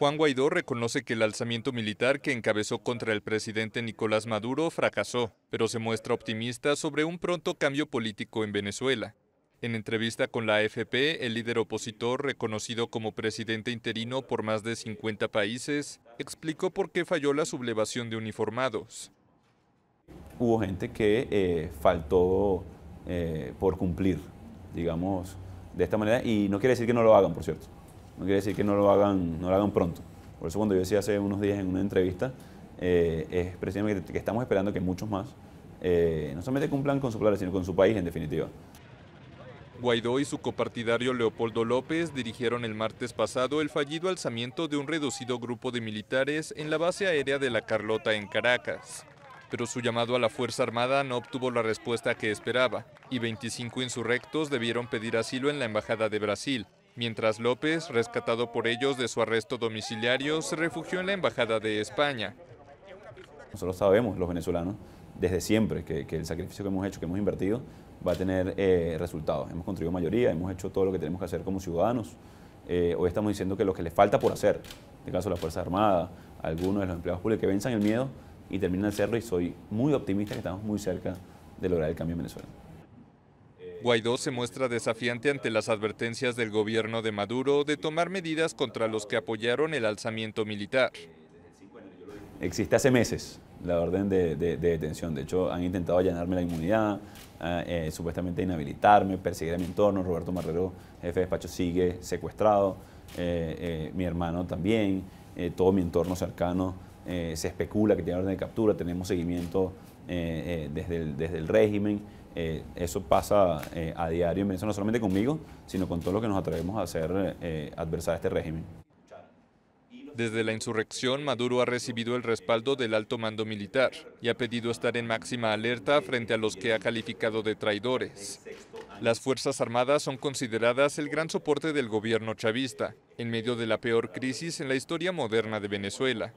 Juan Guaidó reconoce que el alzamiento militar que encabezó contra el presidente Nicolás Maduro fracasó, pero se muestra optimista sobre un pronto cambio político en Venezuela. En entrevista con la AFP, el líder opositor, reconocido como presidente interino por más de 50 países, explicó por qué falló la sublevación de uniformados. Hubo gente que eh, faltó eh, por cumplir, digamos, de esta manera, y no quiere decir que no lo hagan, por cierto no quiere decir que no lo hagan, no hagan pronto. Por eso cuando yo decía hace unos días en una entrevista, eh, es precisamente que, estamos esperando que muchos más eh, no solamente cumplan con su plan, sino con su país en definitiva. Guaidó y su copartidario Leopoldo López dirigieron el martes pasado el fallido alzamiento de un reducido grupo de militares en la base aérea de La Carlota en Caracas. Pero su llamado a la Fuerza Armada no obtuvo la respuesta que esperaba, y 25 insurrectos debieron pedir asilo en la Embajada de Brasil, mientras López, rescatado por ellos de su arresto domiciliario, se refugió en la Embajada de España. Nosotros sabemos, los venezolanos, desde siempre, que, el sacrificio que hemos hecho, que hemos invertido, va a tener eh, resultados. Hemos construido mayoría, hemos hecho todo lo que tenemos que hacer como ciudadanos. Eh, hoy estamos diciendo que lo que les falta por hacer, en este caso la Fuerza Armada, algunos de los empleados públicos, que venzan el miedo y terminan el cerro, y soy muy optimista que estamos muy cerca de lograr el cambio en Venezuela. Guaidó se muestra desafiante ante las advertencias del gobierno de Maduro de tomar medidas contra los que apoyaron el alzamiento militar. Existe hace meses la orden de, detención. De hecho, han intentado allanarme la inmunidad, ah, eh, supuestamente inhabilitarme, perseguir a mi entorno. Roberto Marrero, jefe de despacho, sigue secuestrado. Eh, eh, mi hermano también. todo mi entorno cercano eh, se especula que tiene orden de captura, tenemos seguimiento eh, eh, desde, el, desde el régimen. eso pasa a diario no solamente conmigo, sino con todo lo que nos atrevemos a hacer adversar a este régimen. Desde la insurrección, Maduro ha recibido el respaldo del alto mando militar y ha pedido estar en máxima alerta frente a los que ha calificado de traidores. Las Fuerzas Armadas son consideradas el gran soporte del gobierno chavista, en medio de la peor crisis en la historia moderna de Venezuela.